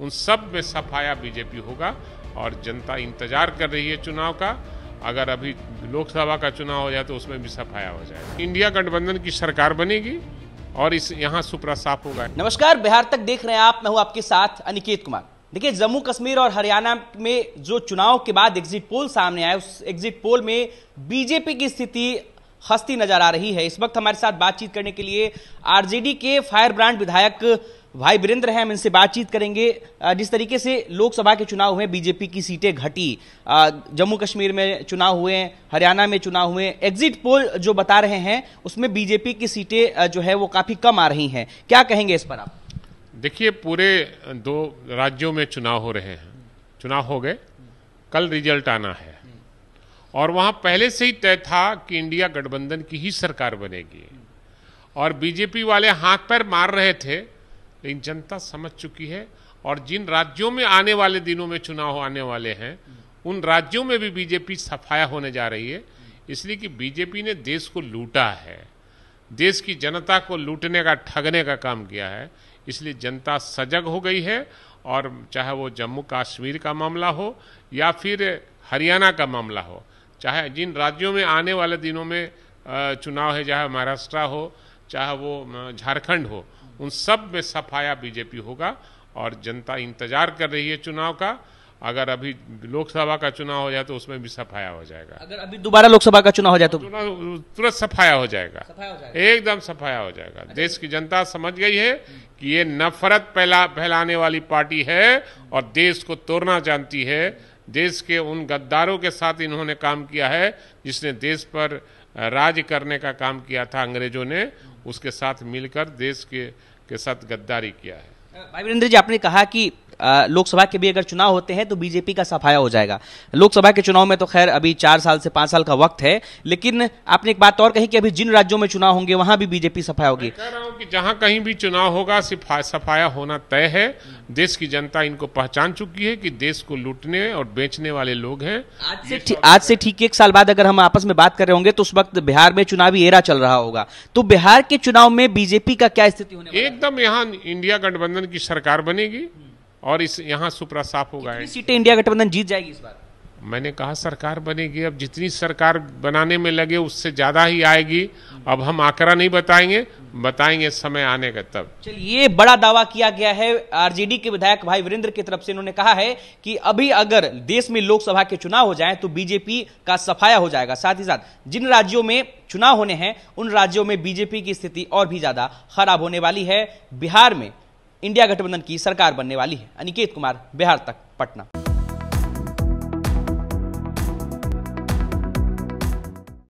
उन सब में सफाया बीजेपी होगा और जनता इंतजार कर रही है चुनाव का अगर अभी लोकसभा का चुनाव हो जाए तो उसमें भी सफाया हो जाए इंडिया गठबंधन की सरकार बनेगी और इस यहाँ सुपरा साफ होगा नमस्कार बिहार तक देख रहे हैं आप मैं हूँ आपके साथ अनिकेत कुमार देखिए जम्मू कश्मीर और हरियाणा में जो चुनाव के बाद एग्जिट पोल सामने आए उस एग्जिट पोल में बीजेपी की स्थिति हस्ती नजर आ रही है इस वक्त हमारे साथ बातचीत करने के लिए आरजेडी के फायर ब्रांड विधायक भाई वीरेंद्र हैं हम इनसे बातचीत करेंगे जिस तरीके से लोकसभा के चुनाव हुए बीजेपी की सीटें घटी जम्मू कश्मीर में चुनाव हुए हरियाणा में चुनाव हुए एग्जिट पोल जो बता रहे हैं उसमें बीजेपी की सीटें जो है वो काफ़ी कम आ रही हैं क्या कहेंगे इस पर आप देखिए पूरे दो राज्यों में चुनाव हो रहे हैं चुनाव हो गए कल रिजल्ट आना है और वहाँ पहले से ही तय था कि इंडिया गठबंधन की ही सरकार बनेगी और बीजेपी वाले हाथ पर मार रहे थे लेकिन जनता समझ चुकी है और जिन राज्यों में आने वाले दिनों में चुनाव आने वाले हैं उन राज्यों में भी बीजेपी सफाया होने जा रही है इसलिए कि बीजेपी ने देश को लूटा है देश की जनता को लूटने का ठगने का काम किया है इसलिए जनता सजग हो गई है और चाहे वो जम्मू कश्मीर का मामला हो या फिर हरियाणा का मामला हो चाहे जिन राज्यों में आने वाले दिनों में चुनाव है चाहे महाराष्ट्र हो चाहे वो झारखंड हो उन सब में सफाया बीजेपी होगा और जनता इंतजार कर रही है चुनाव का अगर अभी लोकसभा का चुनाव हो जाए तो उसमें भी सफाया हो जाएगा अगर अभी दोबारा लोकसभा का चुनाव हो जाए तो तुरंत सफाया हो जाएगा, एकदम सफाया हो जाएगा अच्छा। देश की जनता समझ गई है कि ये नफरत फैलाने वाली पार्टी है और देश को तोड़ना जानती है देश के उन गद्दारों के साथ इन्होंने काम किया है जिसने देश पर राज करने का काम किया था अंग्रेजों ने उसके साथ मिलकर देश के के साथ गद्दारी किया है भाई वीरेंद्र जी आपने कहा कि लोकसभा के भी अगर चुनाव होते हैं तो बीजेपी का सफाया हो जाएगा लोकसभा के चुनाव में तो खैर अभी चार साल से पांच साल का वक्त है लेकिन आपने एक बात और कही कि अभी जिन राज्यों में चुनाव होंगे वहां भी बीजेपी सफाया होगी कह रहा हूं कि जहां कहीं भी चुनाव होगा सफाया होना तय है देश की जनता इनको पहचान चुकी है कि देश को लूटने और बेचने वाले लोग हैं आज से आज से ठीक एक साल बाद अगर हम आपस में बात कर रहे होंगे तो उस वक्त बिहार में चुनावी एरा चल रहा होगा तो बिहार के चुनाव में बीजेपी का क्या स्थिति होने एकदम यहाँ इंडिया गठबंधन की सरकार बनेगी और इस यहाँ सुपरा साफ होगा सीटें इंडिया गठबंधन जीत जाएगी इस बार मैंने कहा सरकार बनेगी अब जितनी सरकार बनाने में लगे उससे ज़्यादा ही आएगी अब हम आंकड़ा नहीं बताएंगे बताएंगे समय आने का तब चलिए बड़ा दावा किया गया है आरजेडी के विधायक भाई वीरेंद्र की तरफ से इन्होंने कहा है कि अभी अगर देश में लोकसभा के चुनाव हो जाए तो बीजेपी का सफाया हो जाएगा साथ ही साथ जिन राज्यों में चुनाव होने हैं उन राज्यों में बीजेपी की स्थिति और भी ज्यादा खराब होने वाली है बिहार में इंडिया गठबंधन की सरकार बनने वाली है अनिकेत कुमार बिहार तक पटना